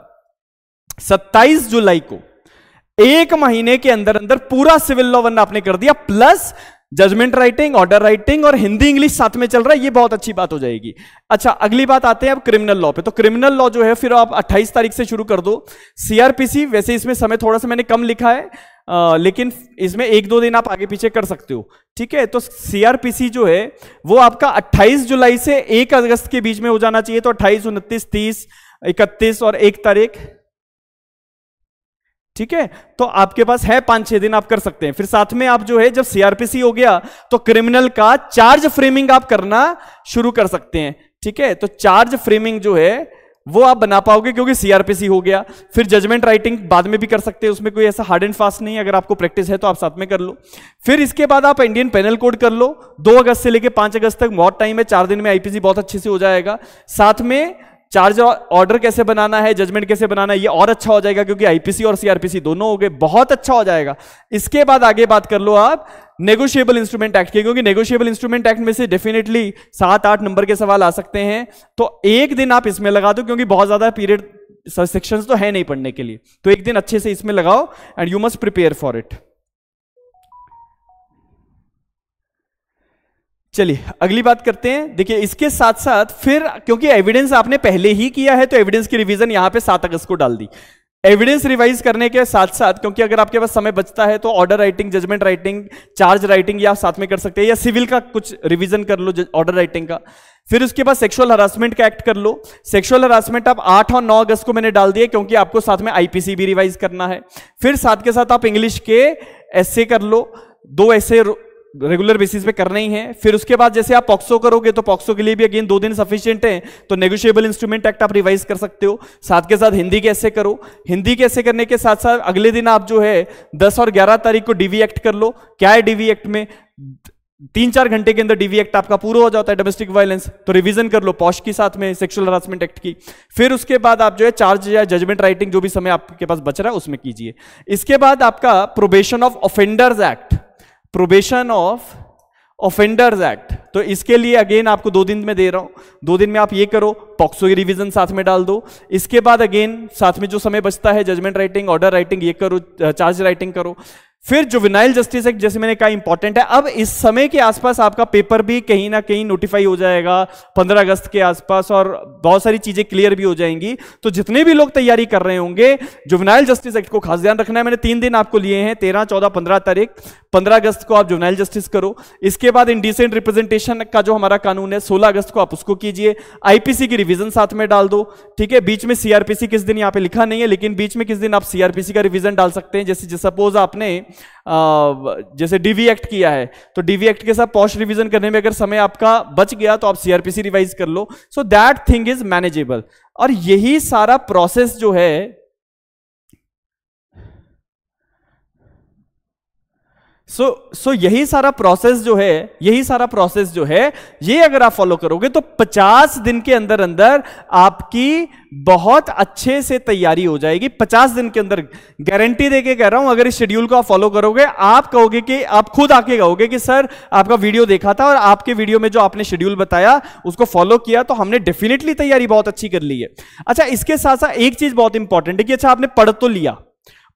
27 जुलाई को एक महीने के अंदर अंदर पूरा सिविल लॉ वन आपने कर दिया plus judgment writing order writing और हिंदी इंग्लिश साथ में चल रहा है ये बहुत अच्छी बात हो जाएगी अच्छा अगली बात आते हैं अब क्रिमिनल लॉ पे तो क्रिमिनल लॉ जो है फिर आप 28 तारीख से शुरू कर दो सीआरपीसी वैसे इसमें समय थोड़ा सा मैंने कम लिखा है आ, लेकिन इसमें एक दो दिन आप आगे पीछे कर सकते हो ठीक है तो सीआरपीसी जो है वो आपका अट्ठाईस जुलाई से एक अगस्त के बीच में हो जाना चाहिए तो अट्ठाईस उनतीस तीस इकतीस और एक तारीख ठीक है तो आपके पास है पांच छह दिन आप कर सकते हैं फिर साथ में आप जो है जब सीआरपीसी हो गया तो क्रिमिनल का चार्ज फ्रेमिंग आप करना शुरू कर सकते हैं ठीक है तो चार्ज फ्रेमिंग जो है वो आप बना पाओगे क्योंकि सीआरपीसी हो गया फिर जजमेंट राइटिंग बाद में भी कर सकते हैं उसमें कोई ऐसा हार्ड एंड फास्ट नहीं अगर आपको प्रैक्टिस है तो आप साथ में कर लो फिर इसके बाद आप इंडियन पेनल कोड कर लो दो अगस्त से लेकर पांच अगस्त तक बहुत टाइम है चार दिन में आईपीसी बहुत अच्छे से हो जाएगा साथ में चार्ज ऑर्डर कैसे बनाना है जजमेंट कैसे बनाना है ये और अच्छा हो जाएगा क्योंकि आईपीसी और सीआरपीसी दोनों हो गए बहुत अच्छा हो जाएगा इसके बाद आगे बात कर लो आप नेगोशिएबल इंस्ट्रूमेंट एक्ट के क्योंकि नेगोशिएबल इंस्ट्रूमेंट एक्ट में से डेफिनेटली सात आठ नंबर के सवाल आ सकते हैं तो एक दिन आप इसमें लगा दो क्योंकि बहुत ज्यादा पीरियड सेक्शन तो है नहीं पढ़ने के लिए तो एक दिन अच्छे से इसमें लगाओ and you must prepare for it चलिए अगली बात करते हैं देखिए इसके साथ साथ फिर क्योंकि एविडेंस आपने पहले ही किया है तो एविडेंस की रिवीजन यहां पे सात अगस्त को डाल दी एविडेंस रिवाइज करने के साथ साथ क्योंकि अगर आपके पास समय बचता है तो order writing judgment writing charge writing या साथ में कर सकते हैं या सिविल का कुछ रिवीजन कर लो ऑर्डर राइटिंग का फिर उसके बाद सेक्सुअल हरासमेंट का एक्ट कर लो सेक्सुअल हरासमेंट आप 8 और 9 अगस्त को मैंने डाल दिए क्योंकि आपको साथ में आईपीसी भी रिवाइज करना है फिर साथ के साथ आप इंग्लिश के एस कर लो दो ऐसे रेगुलर बेसिस पे करना ही है फिर उसके बाद जैसे आप पॉक्सो करोगे तो पॉक्सो के लिए भी अगेन दो दिन सफिशियंट है तो नेगोशिएबल इंस्ट्रूमेंट एक्ट आप रिवाइज कर सकते हो साथ के साथ हिंदी कैसे करो हिंदी कैसे करने के साथ साथ अगले दिन आप जो है दस और ग्यारह तारीख को डीवी एक्ट कर लो क्या है डीवी एक्ट में तीन चार घंटे के अंदर डीवी एक्ट आपका पूरा हो जाता है डोमेस्टिक वायलेंस तो रिवीजन कर लो पॉश के साथ में सेक्सुअल हरासमेंट एक्ट की फिर उसके बाद आप जो है चार्ज या जजमेंट राइटिंग जो भी समय आपके पास बच रहा है उसमें कीजिए इसके बाद आपका probation of offenders act probation of offenders act तो इसके लिए अगेन आपको दो दिन में दे रहा हूं दो दिन में आप ये करो पॉक्सो की रिविजन साथ में डाल दो इसके बाद अगेन साथ में जो समय बचता है जजमेंट राइटिंग ऑर्डर राइटिंग ये करो चार्ज राइटिंग करो फिर विनाइल जस्टिस एक्ट जैसे मैंने कहा इंपॉर्टेंट है अब इस समय के आसपास आपका पेपर भी कहीं ना कहीं नोटिफाई हो जाएगा 15 अगस्त के आसपास और बहुत सारी चीजें क्लियर भी हो जाएंगी तो जितने भी लोग तैयारी कर रहे होंगे जो विनाइल जस्टिस एक्ट को खास ध्यान रखना है मैंने तीन दिन आपको लिए हैं तेरह चौदह पंद्रह तारीख पंद्रह अगस्त को आप जुवनाइल जस्टिस करो इसके बाद इंडिसेंट रिप्रेजेंटेशन का जो हमारा कानून है सोलह अगस्त को आप उसको कीजिए आईपीसी की रिविजन साथ में डाल दो ठीक है बीच में सीआरपीसी किस दिन यहाँ पे लिखा नहीं है लेकिन बीच में किस दिन आप सीआरपीसी का रिविजन डाल सकते हैं जैसे सपोज आपने जैसे डीवी एक्ट किया है तो डीवी एक्ट के साथ पॉस्ट रिविजन करने में अगर समय आपका बच गया तो आप सीआरपीसी रिवाइज कर लो so that thing is manageable और यही सारा प्रोसेस जो है सो सो यही सारा प्रोसेस जो है यही सारा प्रोसेस जो है ये अगर आप फॉलो करोगे तो 50 दिन के अंदर अंदर आपकी बहुत अच्छे से तैयारी हो जाएगी 50 दिन के अंदर गारंटी देके कह रहा हूं अगर इस शेड्यूल को आप फॉलो करोगे आप कहोगे कि आप खुद आके कहोगे कि सर आपका वीडियो देखा था और आपके वीडियो में जो आपने शेड्यूल बताया उसको फॉलो किया तो हमने डेफिनेटली तैयारी बहुत अच्छी कर ली है अच्छा इसके साथ साथ एक चीज बहुत इंपॉर्टेंट है कि अच्छा आपने पढ़ तो लिया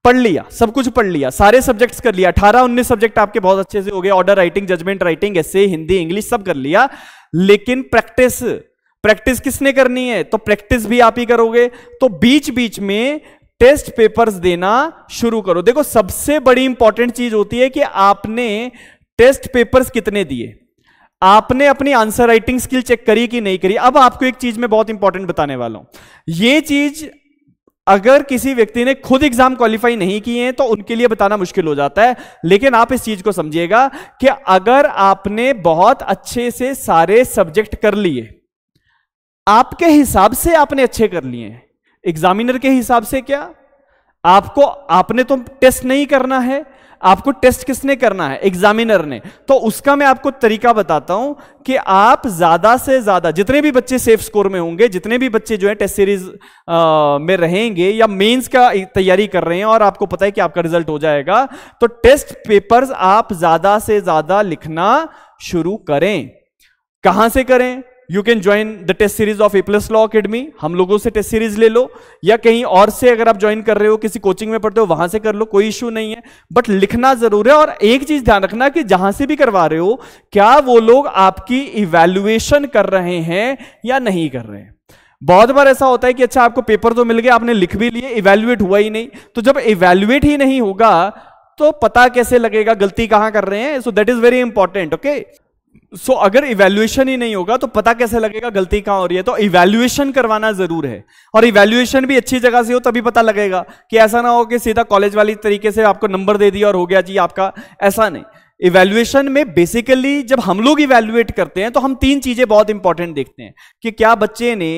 पढ़ लिया सब कुछ पढ़ लिया सारे सब्जेक्ट्स कर लिया अठारह उन्नीस सब्जेक्ट आपके बहुत अच्छे से हो गए ऑर्डर राइटिंग जजमेंट राइटिंग ऐसे हिंदी इंग्लिश सब कर लिया लेकिन प्रैक्टिस प्रैक्टिस किसने करनी है तो प्रैक्टिस भी आप ही करोगे तो बीच बीच में टेस्ट पेपर्स देना शुरू करो देखो सबसे बड़ी इंपॉर्टेंट चीज होती है कि आपने टेस्ट पेपर्स कितने दिए आपने अपनी आंसर राइटिंग स्किल चेक करी कि नहीं करी अब आपको एक चीज में बहुत इंपॉर्टेंट बताने वाला हूं ये चीज अगर किसी व्यक्ति ने खुद एग्जाम क्वालिफाई नहीं किए हैं तो उनके लिए बताना मुश्किल हो जाता है लेकिन आप इस चीज को समझिएगा कि अगर आपने बहुत अच्छे से सारे सब्जेक्ट कर लिए आपके हिसाब से आपने अच्छे कर लिए एग्जामिनर के हिसाब से क्या आपको आपने तो टेस्ट नहीं करना है आपको टेस्ट किसने करना है एग्जामिनर ने तो उसका मैं आपको तरीका बताता हूं कि आप ज्यादा से ज्यादा जितने भी बच्चे सेफ स्कोर में होंगे जितने भी बच्चे जो है टेस्ट सीरीज में रहेंगे या मेंस का तैयारी कर रहे हैं और आपको पता है कि आपका रिजल्ट हो जाएगा तो टेस्ट पेपर्स आप ज्यादा से ज्यादा लिखना शुरू करें कहां से करें you can join the test series of A plus law academy हम लोगों से टेस्ट सीरीज ले लो या कहीं और से अगर आप ज्वाइन कर रहे हो किसी कोचिंग में पढ़ते हो वहां से कर लो कोई इश्यू नहीं है बट लिखना जरूर है और एक चीज ध्यान रखना कि जहां से भी करवा रहे हो क्या वो लोग आपकी इवेल्युएशन कर रहे हैं या नहीं कर रहे हैं बहुत बार ऐसा होता है कि अच्छा आपको पेपर तो मिल गया आपने लिख भी लिए इवेल्युएट हुआ ही नहीं तो जब इवेल्युएट ही नहीं होगा तो पता कैसे लगेगा गलती कहां कर रहे हैं so that is very important okay so so, अगर इवेल्युएशन ही नहीं होगा तो पता कैसे लगेगा गलती कहां हो रही है तो इवेल्युएशन करवाना जरूर है और इवेल्युएशन भी अच्छी जगह से हो तभी पता लगेगा कि ऐसा ना हो कि सीधा कॉलेज वाली तरीके से आपको नंबर दे दिया और हो गया जी आपका ऐसा नहीं इवेल्युएशन में बेसिकली जब हम लोग इवेल्युएट करते हैं तो हम तीन चीजें बहुत इंपॉर्टेंट देखते हैं कि क्या बच्चे ने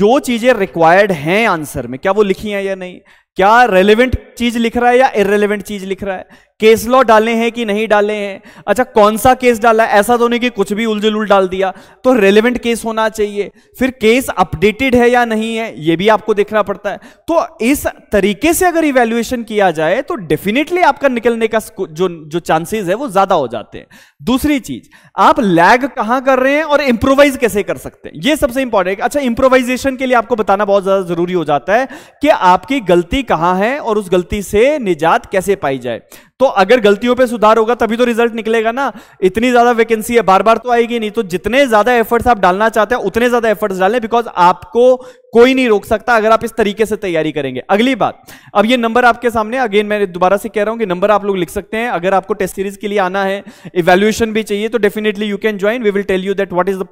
जो चीजें रिक्वायर्ड हैं आंसर में क्या वो लिखी हैं या नहीं क्या रेलिवेंट चीज लिख रहा है या इरेलीवेंट चीज लिख रहा है केस लॉ डाले हैं कि नहीं डाले हैं अच्छा कौन सा केस डाला है ऐसा तो नहीं कि कुछ भी उलझुल उल डाल दिया तो रेलेवेंट केस होना चाहिए फिर केस अपडेटेड है या नहीं है यह भी आपको देखना पड़ता है तो इस तरीके से अगर इवेल्युएशन किया जाए तो डेफिनेटली आपका निकलने का जो जो चांसेस है वो ज्यादा हो जाते हैं दूसरी चीज आप लैग कहां कर रहे हैं और इंप्रोवाइज कैसे कर सकते हैं ये सबसे इंपॉर्टेंट अच्छा इंप्रोवाइजेशन के लिए आपको बताना बहुत ज्यादा जरूरी हो जाता है कि आपकी गलती कहां है और उस गलती से निजात कैसे पाई जाए तो अगर गलतियों पे सुधार होगा तभी तो रिजल्ट निकलेगा ना इतनी ज्यादा वैकेंसी है बार बार तो आएगी नहीं तो जितने ज्यादा एफर्ट्स आप डालना चाहते हैं उतने ज्यादा एफर्ट्स डालें बिकॉज आपको कोई नहीं रोक सकता अगर आप इस तरीके से तैयारी करेंगे अगली बात अब ये नंबर आपके सामने अगेन मैं दोबारा से कह रहा हूं कि नंबर आप लोग लिख सकते हैं अगर आपको टेस्ट सीरीज के लिए आना है इवेल्युएशन भी चाहिए तो definitely you can join we will tell you that what is the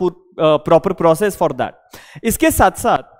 proper process for that इसके साथ साथ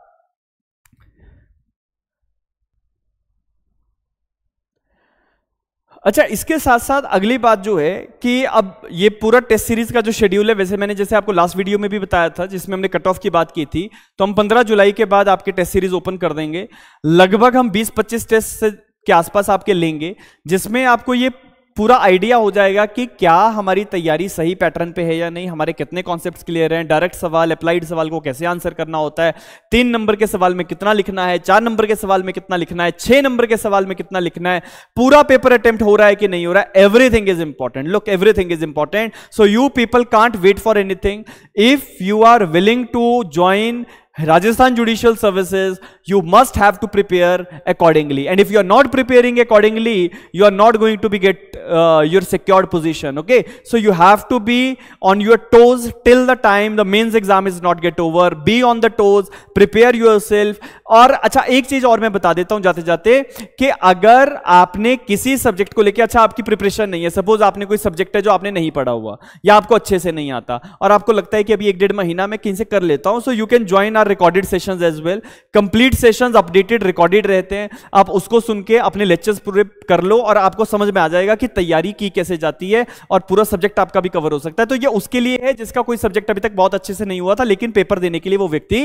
अच्छा इसके साथ साथ अगली बात जो है कि अब ये पूरा टेस्ट सीरीज का जो शेड्यूल है वैसे मैंने जैसे आपको लास्ट वीडियो में भी बताया था जिसमें हमने कट ऑफ की बात की थी तो हम 15 जुलाई के बाद आपके टेस्ट सीरीज ओपन कर देंगे लगभग हम 20-25 टेस्ट के आसपास आपके लेंगे जिसमें आपको ये पूरा आइडिया हो जाएगा कि क्या हमारी तैयारी सही पैटर्न पे है या नहीं हमारे कितने कॉन्सेप्ट क्लियर हैं डायरेक्ट सवाल अप्लाइड सवाल को कैसे आंसर करना होता है तीन नंबर के सवाल में कितना लिखना है चार नंबर के सवाल में कितना लिखना है छह नंबर के सवाल में कितना लिखना है पूरा पेपर अटेम्प्ट हो रहा है कि नहीं हो रहा है everything is important look everything is important so you people can't wait for anything if you are willing to join Rajasthan Judicial Services, you must have to prepare accordingly. And if you are not preparing accordingly, you are not going to be get uh, your secured position. Okay, so you have to be on your toes till the time the mains exam is not get over. Be on the toes, prepare yourself. और अच्छा एक चीज और मैं बता देता हूं जाते जाते कि अगर आपने किसी सब्जेक्ट को लेके अच्छा आपकी प्रिपरेशन नहीं है सपोज आपने कोई सब्जेक्ट है जो आपने नहीं पढ़ा हुआ या आपको अच्छे से नहीं आता और आपको लगता है कि अभी एक डेढ़ महीना मैं किन से कर लेता हूं so you can join our recorded session as well complete session updated recorded रहते हैं आप उसको सुन के अपने लेक्चर्स पूरे कर लो और आपको समझ में आ जाएगा कि तैयारी की कैसे जाती है और पूरा सब्जेक्ट आपका भी कवर हो सकता है तो ये उसके लिए है जिसका कोई सब्जेक्ट अभी तक बहुत अच्छे से नहीं हुआ था लेकिन पेपर देने के लिए वो व्यक्ति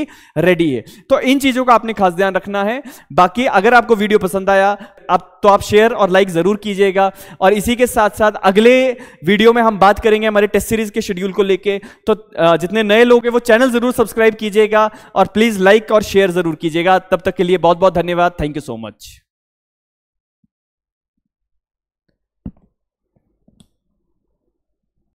रेडी है तो इन चीजों का आपने खास ध्यान रखना है बाकी अगर आपको वीडियो पसंद आया आप तो आप शेयर और लाइक जरूर कीजिएगा और इसी के साथ साथ अगले वीडियो में हम बात करेंगे हमारे टेस्ट सीरीज के शेड्यूल को लेके तो जितने नए लोग हैं वो चैनल जरूर सब्सक्राइब कीजिएगा और प्लीज लाइक और शेयर जरूर कीजिएगा तब तक के लिए बहुत बहुत धन्यवाद थैंक यू सो मच